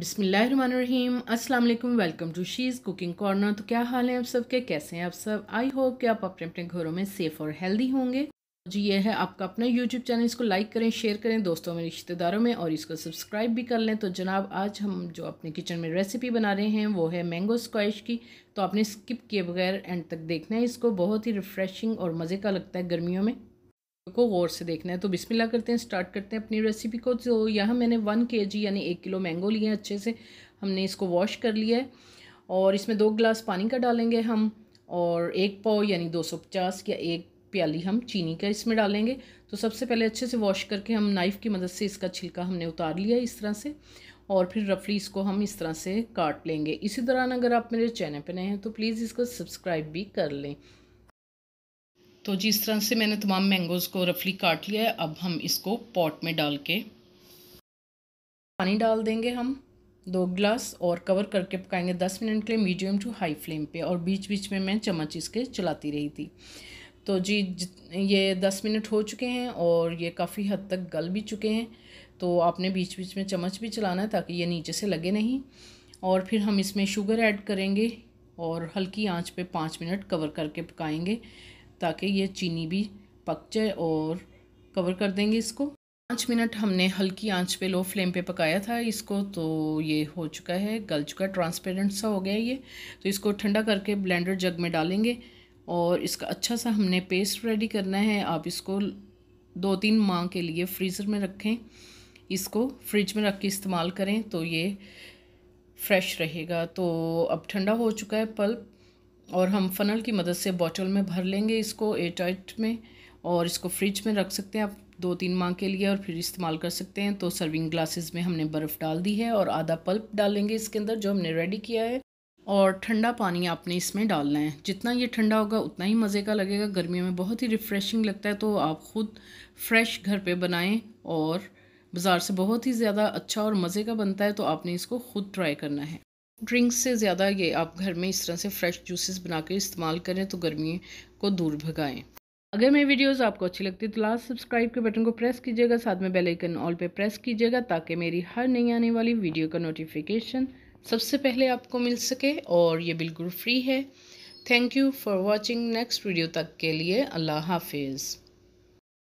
बिसमीम् अस्सलाम वालेकुम welcome to Sheez cooking corner तो क्या हाल है आप सब के कैसे हैं आप सब आई होप कि आप अपने अपने घरों में सेफ़ और हेल्दी होंगे जी ये है आपका अपना यूट्यूब चैनल इसको लाइक करें शेयर करें दोस्तों में रिश्तेदारों में और इसको सब्सक्राइब भी कर लें तो जनाब आज हम जो अपने किचन में रेसिपी बना रहे हैं वो है मैंगो स्क्वाइश की तो आपने स्किप किए बगैर एंड तक देखना है इसको बहुत ही रिफ़्रेशिंग और मज़े का लगता है गर्मियों में को गौर से देखना है तो बिस्मिल्लाह करते हैं स्टार्ट करते हैं अपनी रेसिपी को तो यहाँ मैंने वन के जी यानी एक किलो मैंगो लिए हैं अच्छे से हमने इसको वॉश कर लिया है और इसमें दो गिलास पानी का डालेंगे हम और एक पाव यानी पचास या एक प्याली हम चीनी का इसमें डालेंगे तो सबसे पहले अच्छे से वॉश करके हम नाइफ़ की मदद से इसका छिलका हमने उतार लिया इस तरह से और फिर रफली इसको हम इस तरह से काट लेंगे इसी दौरान अगर आप मेरे चैनल पर नए हैं तो प्लीज़ इसको सब्सक्राइब भी कर लें तो जी इस तरह से मैंने तमाम मैंगोज़ को रफली काट लिया है अब हम इसको पॉट में डाल के पानी डाल देंगे हम दो गिलास और कवर करके पकाएंगे दस मिनट के लिए मीडियम टू हाई फ्लेम पे और बीच बीच में मैं चम्मच इसके चलाती रही थी तो जी ये दस मिनट हो चुके हैं और ये काफ़ी हद तक गल भी चुके हैं तो आपने बीच बीच में चम्मच भी चलाना है ताकि ये नीचे से लगे नहीं और फिर हम इसमें शुगर ऐड करेंगे और हल्की आंच पे पाँच मिनट कवर करके पकाएंगे ताकि ये चीनी भी पक जाए और कवर कर देंगे इसको पाँच मिनट हमने हल्की आंच पे लो फ्लेम पे पकाया था इसको तो ये हो चुका है गल चुका ट्रांसपेरेंट सा हो गया ये तो इसको ठंडा करके ब्लेंडर जग में डालेंगे और इसका अच्छा सा हमने पेस्ट रेडी करना है आप इसको दो तीन माह के लिए फ्रीज़र में रखें इसको फ्रिज में रख के इस्तेमाल करें तो ये फ्रेश रहेगा तो अब ठंडा हो चुका है पल्प और हम फ़नल की मदद से बॉटल में भर लेंगे इसको एयरटाइट में और इसको फ्रिज में रख सकते हैं आप दो तीन माह के लिए और फिर इस्तेमाल कर सकते हैं तो सर्विंग ग्लासेस में हमने बर्फ़ डाल दी है और आधा पल्प डालेंगे इसके अंदर जो हमने रेडी किया है और ठंडा पानी आपने इसमें डालना है जितना ये ठंडा होगा उतना ही मज़े का लगेगा गर्मियों में बहुत ही रिफ़्रेशिंग लगता है तो आप ख़ुद फ्रेश घर पे बनाएं और बाज़ार से बहुत ही ज़्यादा अच्छा और मज़े का बनता है तो आपने इसको ख़ुद ट्राई करना है ड्रिंक्स से ज़्यादा ये आप घर में इस तरह से फ्रेश जूसेस बनाकर इस्तेमाल करें तो गर्मी को दूर भगाएं अगर मेरी वीडियोस आपको अच्छी लगती है तो लास्ट सब्सक्राइब के बटन को प्रेस कीजिएगा साथ में बेल आइकन ऑल पे प्रेस कीजिएगा ताकि मेरी हर नई आने वाली वीडियो का नोटिफिकेशन सबसे पहले आपको मिल सके और ये बिल्कुल फ्री है thank you for watching next video तक के लिए अल्लाह हाफिज़